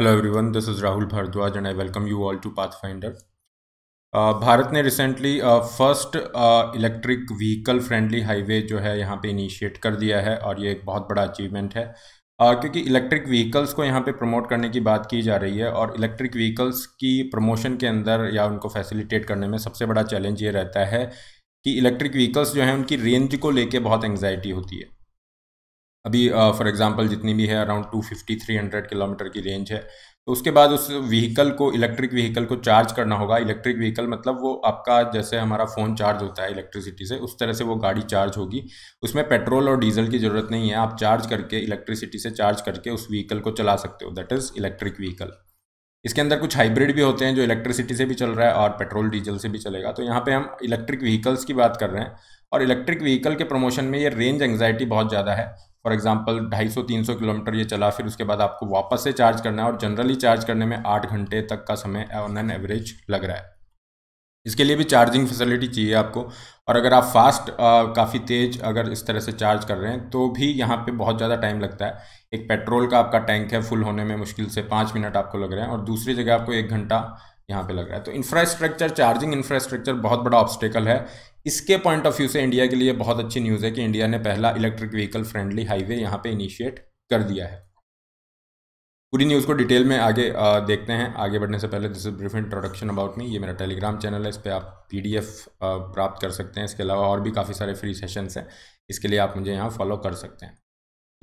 hello everyone this is Rahul Bhardwaj and I welcome you all to Pathfinder Bharat ने recently first electric vehicle friendly highway जो है यहाँ पे initiate कर दिया है और ये एक बहुत बड़ा अचीवमेंट है uh, क्योंकि इलेक्ट्रिक व्हीकल्स को यहाँ पे प्रमोट करने की बात की जा रही है और इलेक्ट्रिक व्हीकल्स की प्रमोशन के अंदर या उनको फैसिलिटेट करने में सबसे बड़ा चैलेंज ये रहता है कि इलेक्ट्रिक व्हीकल्स जो हैं उनकी रेंज को लेके बहुत एंगजाइटी होती है अभी फॉर एग्जांपल जितनी भी है अराउंड 250 300 किलोमीटर की रेंज है तो उसके बाद उस व्हीकल को इलेक्ट्रिक व्हीकल को चार्ज करना होगा इलेक्ट्रिक व्हीकल मतलब वो आपका जैसे हमारा फ़ोन चार्ज होता है इलेक्ट्रिसिटी से उस तरह से वो गाड़ी चार्ज होगी उसमें पेट्रोल और डीजल की ज़रूरत नहीं है आप चार्ज करके इलेक्ट्रिसिटी से चार्ज करके उस व्हीकल को चला सकते हो दैट इज़ इलेक्ट्रिक व्हीकल इसके अंदर कुछ हाइब्रिड भी होते हैं जो इलेक्ट्रिसिटी से भी चल रहा है और पेट्रोल डीजल से भी चलेगा तो यहाँ पे हम इलेक्ट्रिक व्हीकल्स की बात कर रहे हैं और इलेक्ट्रिक व्हीकल के प्रमोशन में ये रेंज एंगजाइटी बहुत ज़्यादा है फॉर एग्जाम्पल ढाई सौ तीन सौ किलोमीटर ये चला फिर उसके बाद आपको वापस से चार्ज करना है और जनरली चार्ज करने में आठ घंटे तक का समय ऑन एन एवरेज लग रहा है इसके लिए भी चार्जिंग फैसिलिटी चाहिए आपको और अगर आप फास्ट काफ़ी तेज़ अगर इस तरह से चार्ज कर रहे हैं तो भी यहाँ पे बहुत ज़्यादा टाइम लगता है एक पेट्रोल का आपका टैंक है फुल होने में मुश्किल से पाँच मिनट आपको लग रहे हैं और दूसरी जगह आपको एक घंटा यहाँ पे लग रहा है तो इंफ्रास्ट्रक्चर चार्जिंग इंफ्रास्ट्रक्चर बहुत बड़ा ऑब्स्टेकल है इसके पॉइंट ऑफ व्यू से इंडिया के लिए बहुत अच्छी न्यूज़ है कि इंडिया ने पहला इलेक्ट्रिक व्हीकल फ्रेंडली हाईवे यहाँ पे इनिशिएट कर दिया है पूरी न्यूज़ को डिटेल में आगे आ, देखते हैं आगे बढ़ने से पहले this is brief introduction about me ये मेरा टेलीग्राम चैनल है इस पर आप पी प्राप्त कर सकते हैं इसके अलावा और भी काफ़ी सारे फ्री सेशनस हैं इसके लिए आप मुझे यहाँ फॉलो कर सकते हैं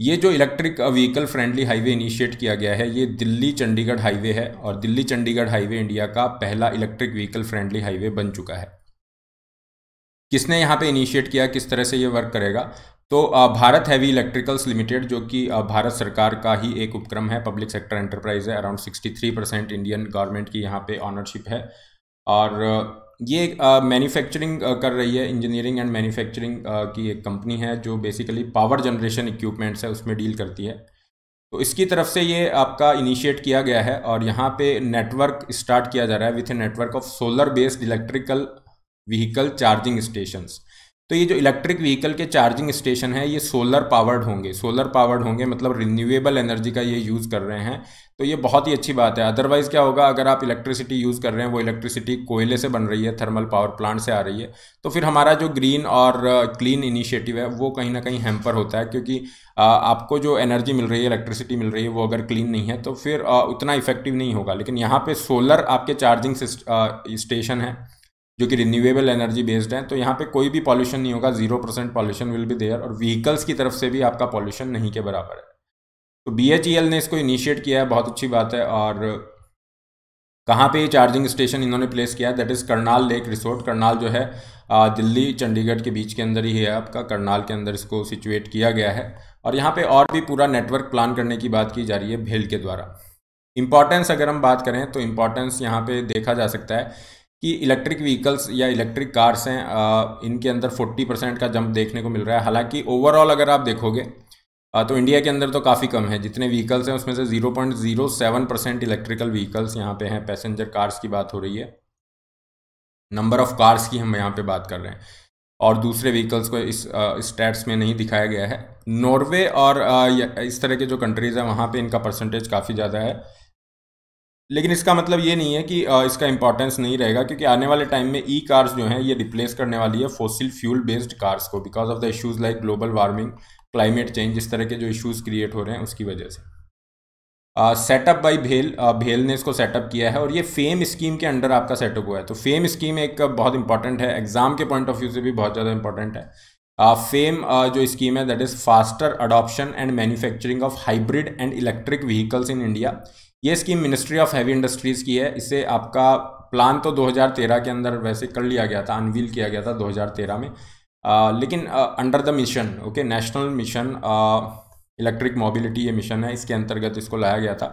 ये जो electric vehicle friendly highway initiate किया गया है ये दिल्ली चंडीगढ़ हाईवे है और दिल्ली चंडीगढ़ हाईवे इंडिया का पहला इलेक्ट्रिक व्हीकल फ्रेंडली हाईवे बन चुका है किसने यहाँ पे इनिशिएट किया किस तरह से ये वर्क करेगा तो भारत हैवी इलेक्ट्रिकल्स लिमिटेड जो कि भारत सरकार का ही एक उपक्रम है पब्लिक सेक्टर एंटरप्राइज है around sixty percent Indian government की यहाँ पे ऑनरशिप है और ये मैन्युफैक्चरिंग uh, uh, कर रही है इंजीनियरिंग एंड मैन्युफैक्चरिंग की एक कंपनी है जो बेसिकली पावर जनरेशन इक्विपमेंट्स है उसमें डील करती है तो इसकी तरफ से ये आपका इनिशिएट किया गया है और यहाँ पे नेटवर्क स्टार्ट किया जा रहा है with a network of solar based electrical vehicle charging station तो ये जो इलेक्ट्रिक व्हीकल के चार्जिंग स्टेशन है ये सोलर पावर्ड होंगे सोलर पावर्ड होंगे मतलब रिन्यूएबल एनर्जी का ये यूज़ कर रहे हैं तो ये बहुत ही अच्छी बात है अदरवाइज़ क्या होगा अगर आप इलेक्ट्रिसिटी यूज़ कर रहे हैं वो इलेक्ट्रिसिटी कोयले से बन रही है थर्मल पावर प्लांट से आ रही है तो फिर हमारा जो ग्रीन और क्लीन uh, इनिशिएटिव है वो कहीं ना कहीं हैम्पर होता है क्योंकि uh, आपको जो एनर्जी मिल रही है इलेक्ट्रिसिटी मिल रही है वो अगर क्लीन नहीं है तो फिर uh, उतना इफेक्टिव नहीं होगा लेकिन यहाँ पर सोलर आपके चार्जिंग स्टेशन है जो कि रिन्यूएबल एनर्जी बेस्ड हैं तो यहाँ पे कोई भी पॉल्यूशन नहीं होगा zero percent pollution will be there और व्हीकल्स की तरफ से भी आपका पॉल्यूशन नहीं के बराबर है तो बी e ने इसको इनिशिएट किया है बहुत अच्छी बात है और कहाँ पे ये चार्जिंग स्टेशन इन्होंने प्लेस किया है that is Karnal lake resort Karnal जो है दिल्ली चंडीगढ़ के बीच के अंदर ही है आपका करनाल के अंदर इसको सिचुएट किया गया है और यहाँ पे और भी पूरा नेटवर्क प्लान करने की बात की जा रही है भेल के द्वारा इम्पॉर्टेंस अगर हम बात करें तो इम्पॉर्टेंस यहाँ पे देखा जा सकता है कि इलेक्ट्रिक व्हीकल्स या इलेक्ट्रिक कार्स हैं इनके अंदर 40 परसेंट का जंप देखने को मिल रहा है हालांकि ओवरऑल अगर आप देखोगे तो इंडिया के अंदर तो काफ़ी कम है जितने व्हीकल्स हैं उसमें से zero point zero seven percent electrical vehicles यहाँ पे हैं पैसेंजर कार्स की बात हो रही है नंबर ऑफ़ कार्स की हम यहाँ पे बात कर रहे हैं और दूसरे व्हीकल्स को इस स्टैट्स में नहीं दिखाया गया है नॉर्वे और आ, इस तरह के जो कंट्रीज़ हैं वहाँ पर इनका परसेंटेज काफ़ी ज़्यादा है लेकिन इसका मतलब ये नहीं है कि आ, इसका इंपॉर्टेंस नहीं रहेगा क्योंकि आने वाले टाइम में ई कार्स जो हैं ये रिप्लेस करने वाली है फोसिल फ्यूल बेस्ड कार्स को because of the issues like global warming climate change इस तरह के जो इश्यूज़ क्रिएट हो रहे हैं उसकी वजह से सेटअप बाय भेल भेल ने इसको सेटअप किया है और ये फेम स्कीम के अंडर आपका सेटअप हुआ है तो फेम स्कीम एक बहुत इंपॉर्टेंट है एग्जाम के पॉइंट ऑफ व्यू से भी बहुत ज़्यादा इंपॉर्टेंट है फेम uh, uh, जो स्कीम है that is faster adoption and manufacturing of hybrid and electric vehicles in India ये scheme ministry of heavy industries की है इसे आपका प्लान तो 2013 के अंदर वैसे कर लिया गया था अनवील किया गया था 2013 में लेकिन under the mission okay national mission electric mobility ये मिशन है इसके अंतर्गत इसको लाया गया था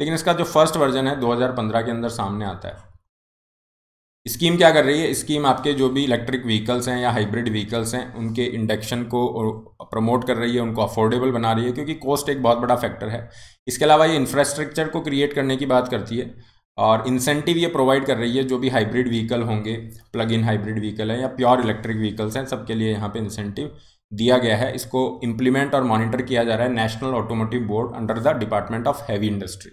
लेकिन इसका जो फर्स्ट वर्जन है 2015 के अंदर सामने आता है स्कीम क्या कर रही है स्कीम आपके जो भी इलेक्ट्रिक व्हीकल्स हैं या हाइब्रिड व्हीकल्स हैं उनके इंडक्शन को प्रमोट कर रही है उनको अफोर्डेबल बना रही है क्योंकि कॉस्ट एक बहुत बड़ा फैक्टर है इसके अलावा ये इंफ्रास्ट्रक्चर को क्रिएट करने की बात करती है और इंसेंटिव ये प्रोवाइड कर रही है जो भी हाइब्रिड व्हीकल होंगे प्लग इन हाइब्रिड व्हीकल है या प्योर इलेक्ट्रिक व्हीकल्स हैं सबके लिए यहाँ पे इंसेंटिव दिया गया है इसको इम्प्लीमेंट और मॉनिटर किया जा रहा है national automotive board under the department of heavy industry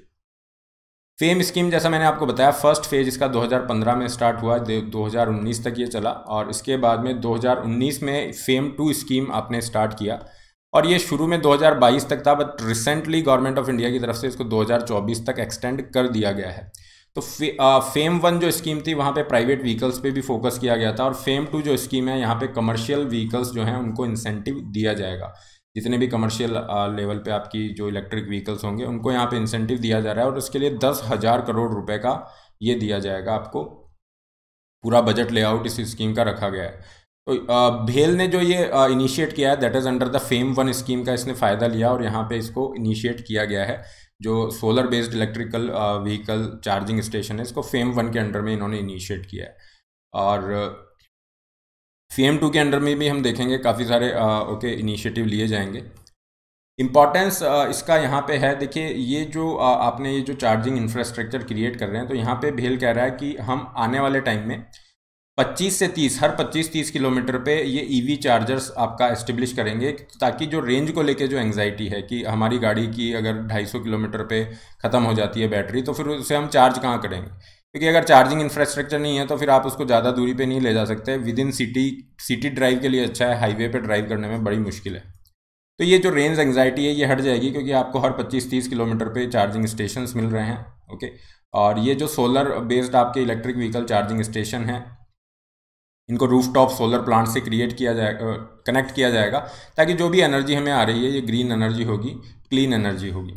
FAME scheme जैसा मैंने आपको बताया फर्स्ट फेज इसका 2015 में स्टार्ट हुआ दो तक ये चला और इसके बाद में 2019 में फेम टू स्कीम आपने स्टार्ट किया और ये शुरू में 2022 तक था but recently government of India की तरफ से इसको 2024 तक एक्सटेंड कर दिया गया है तो फे, आ, फेम वन जो स्कीम थी वहाँ पे प्राइवेट व्हीकल्स पे भी फोकस किया गया था और फेम टू जो स्कीम है यहाँ पे कमर्शियल व्हीकल्स जो हैं उनको इंसेंटिव दिया जाएगा जितने भी कमर्शियल लेवल पे आपकी जो इलेक्ट्रिक व्हीकल्स होंगे उनको यहाँ पे इंसेंटिव दिया जा रहा है और उसके लिए दस हज़ार करोड़ रुपए का ये दिया जाएगा आपको पूरा बजट लेआउट इस स्कीम का रखा गया है तो भेल ने जो ये इनिशिएट किया है that is under the FAME one scheme का इसने फ़ायदा लिया और यहाँ पे इसको इनिशिएट किया गया है जो solar based electrical vehicle charging station है इसको फेम e वन के अंडर में इन्होंने इनिशिएट किया है और फेम e टू के अंडर में भी हम देखेंगे काफ़ी सारे uh, ओके इनिशिएटिव लिए जाएंगे इम्पॉर्टेंस uh, इसका यहाँ पे है देखिए ये जो uh, आपने ये जो चार्जिंग इंफ्रास्ट्रक्चर क्रिएट कर रहे हैं तो यहाँ पे भेल कह रहा है कि हम आने वाले टाइम में 25 से 30 हर 25-30 किलोमीटर पे ये ईवी e चार्जर्स आपका एस्टेब्लिश करेंगे ताकि जो रेंज को लेके जो एंगजाइटी है कि हमारी गाड़ी की अगर 250 किलोमीटर पे ख़त्म हो जाती है बैटरी तो फिर उसे हम चार्ज कहाँ करेंगे क्योंकि अगर चार्जिंग इंफ्रास्ट्रक्चर नहीं है तो फिर आप उसको ज़्यादा दूरी पर नहीं ले जा सकते within city city drive के लिए अच्छा है हाईवे पर ड्राइव करने में बड़ी मुश्किल है तो ये जो रेंज एंगजाइटी है ये हट जाएगी क्योंकि आपको हर पच्चीस तीस किलोमीटर पर चार्जिंग स्टेशन मिल रहे हैं ओके और ये जो सोलर बेस्ड आपके इलेक्ट्रिक व्हीकल चार्जिंग स्टेशन है इनको रूफटॉप सोलर प्लांट से क्रिएट किया जाए कनेक्ट किया जाएगा ताकि जो भी एनर्जी हमें आ रही है ये ग्रीन एनर्जी होगी क्लीन एनर्जी होगी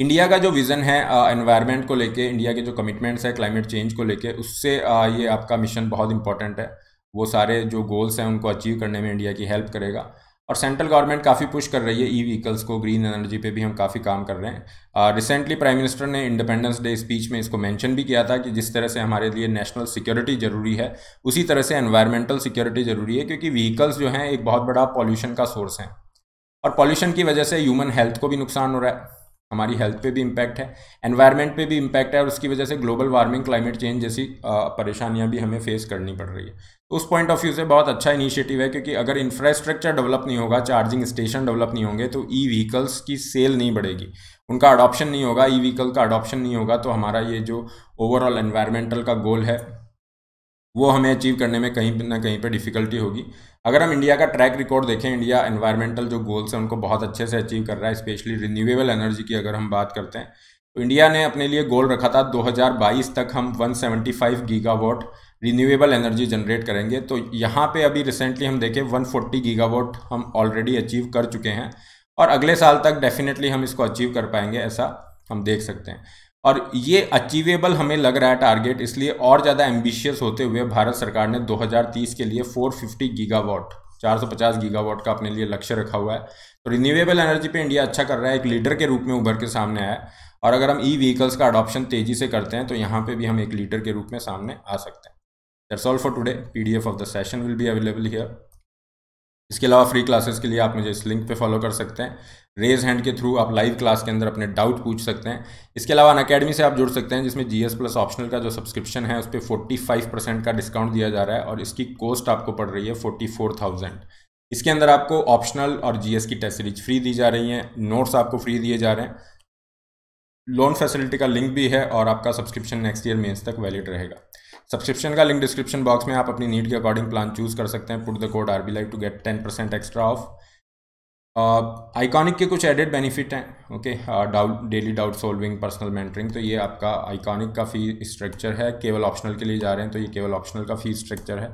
इंडिया का जो विज़न है एनवायरनमेंट को लेके इंडिया के जो कमिटमेंट्स है क्लाइमेट चेंज को लेके उससे आ, ये आपका मिशन बहुत इंपॉर्टेंट है वो सारे जो गोल्स हैं उनको अचीव करने में इंडिया की हेल्प करेगा और सेंट्रल गवर्नमेंट काफ़ी पुश कर रही है ई e व्हीकल्स को ग्रीन एनर्जी पे भी हम काफ़ी काम कर रहे हैं रिसेंटली प्राइम मिनिस्टर ने इंडिपेंडेंस डे स्पीच में इसको मेंशन भी किया था कि जिस तरह से हमारे लिए नेशनल सिक्योरिटी ज़रूरी है उसी तरह से एनवायरमेंटल सिक्योरिटी ज़रूरी है क्योंकि व्हीकल्स जो हैं एक बहुत बड़ा पॉल्यूशन का सोर्स हैं और पॉल्यूशन की वजह से ह्यूमन हेल्थ को भी नुकसान हो रहा है हमारी हेल्थ पे भी इम्पैक्ट है एनवायरनमेंट पे भी इम्पैक्ट है और उसकी वजह से ग्लोबल वार्मिंग क्लाइमेट चेंज जैसी परेशानियां भी हमें फेस करनी पड़ रही है तो उस पॉइंट ऑफ व्यू से बहुत अच्छा इनिशिएटिव है क्योंकि अगर इंफ्रास्ट्रक्चर डेवलप नहीं होगा चार्जिंग स्टेशन डेवलप नहीं होंगे तो ई व्हीकल्स की सेल नहीं बढ़ेगी उनका अडॉप्शन नहीं होगा ई व्हीकल का अडॉप्शन नहीं होगा तो हमारा ये जो ओवरऑल एनवायरमेंटल का गोल है वो हमें अचीव करने में कहीं ना कहीं पर डिफ़िकल्टी होगी अगर हम इंडिया का ट्रैक रिकॉर्ड देखें इंडिया एनवायरमेंटल जो गोल्स हैं उनको बहुत अच्छे से अचीव कर रहा है स्पेशली रिन्यूएबल एनर्जी की अगर हम बात करते हैं तो इंडिया ने अपने लिए गोल रखा था 2022 तक हम 175 गीगावाट रिन्यूएबल एनर्जी जनरेट करेंगे तो यहाँ पे अभी रिसेंटली हम देखें 140 गीगावाट हम ऑलरेडी अचीव कर चुके हैं और अगले साल तक डेफिनेटली हम इसको अचीव कर पाएंगे ऐसा हम देख सकते हैं और ये अचीवेबल हमें लग रहा है टारगेट इसलिए और ज़्यादा एम्बिशियस होते हुए भारत सरकार ने 2030 के लिए 450 गीगावाट 450 गीगावाट का अपने लिए लक्ष्य रखा हुआ है तो रिन्यूएबल एनर्जी पे इंडिया अच्छा कर रहा है एक लीडर के रूप में उभर के सामने आया और अगर हम ई व्हीकल्स का अडॉप्शन तेजी से करते हैं तो यहाँ पर भी हम एक लीडर के रूप में सामने आ सकते हैं that's all for today P of the session will be available here इसके अलावा फ्री क्लासेस के लिए आप मुझे इस लिंक पर फॉलो कर सकते हैं रेज हैंड के थ्रू आप लाइव क्लास के अंदर अपने डाउट पूछ सकते हैं इसके अलावा अन से आप जुड़ सकते हैं जिसमें जी प्लस ऑप्शनल का जो सब्सक्रिप्शन है उस पर फोर्टी फाइव परसेंट का डिस्काउंट दिया जा रहा है और इसकी कॉस्ट आपको पड़ रही है फोर्टी फोर थाउजेंड इसके अंदर आपको ऑप्शनल और जीएस की टेस्ट सीरीज फ्री दी जा रही है नोट्स आपको फ्री दिए जा रहे हैं लोन फैसिलिटी का लिंक भी है और आपका सब्सक्रिप्शन नेक्स्ट ईयर मेंस तक वैलिड रहेगा सब्सक्रिप्शन का लिंक डिस्क्रिप्शन बॉक्स में आप अपनी नीड के अकॉर्डिंग प्लान चूज कर सकते हैं put the code R B like to get ten percent extra off iconic uh, के कुछ एडेड बेनिफिट हैं okay doubt daily doubt solving personal mentoring तो ये आपका आइकॉनिक का फी स्ट्रक्चर है केवल ऑप्शनल के लिए जा रहे हैं तो ये केवल ऑप्शनल का फी स्ट्रक्चर है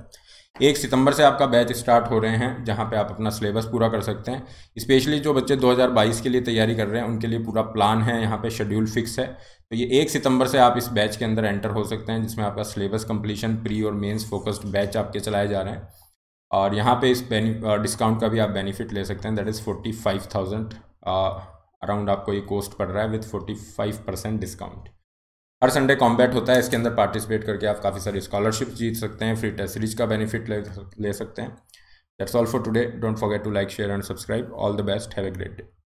एक सितंबर से आपका बैच स्टार्ट हो रहे हैं जहाँ पे आप अपना सिलेबस पूरा कर सकते हैं स्पेशली जो बच्चे 2022 के लिए तैयारी कर रहे हैं उनके लिए पूरा प्लान है यहाँ पे शेड्यूल फिक्स है तो ये एक सितंबर से आप इस बैच के अंदर एंटर हो सकते हैं जिसमें आपका सिलेबस कंप्लीशन प्री और मेंस फोकस्ड बैच आपके चलाए जा रहे हैं और यहाँ पे इस डिस्काउंट का भी आप बेनिफिट ले सकते हैं that is forty five thousand around आपको ये कोस्ट पड़ रहा है with forty five percent discount हर संडे कॉम्बैट होता है इसके अंदर पार्टिसिपेट करके आप काफ़ी सारी स्कॉलरशिप जीत सकते हैं फ्री टेस्ट सीरीज का बेनिफिट ले, ले सकते हैं that's all for today don't forget to like share and subscribe all the best have a great day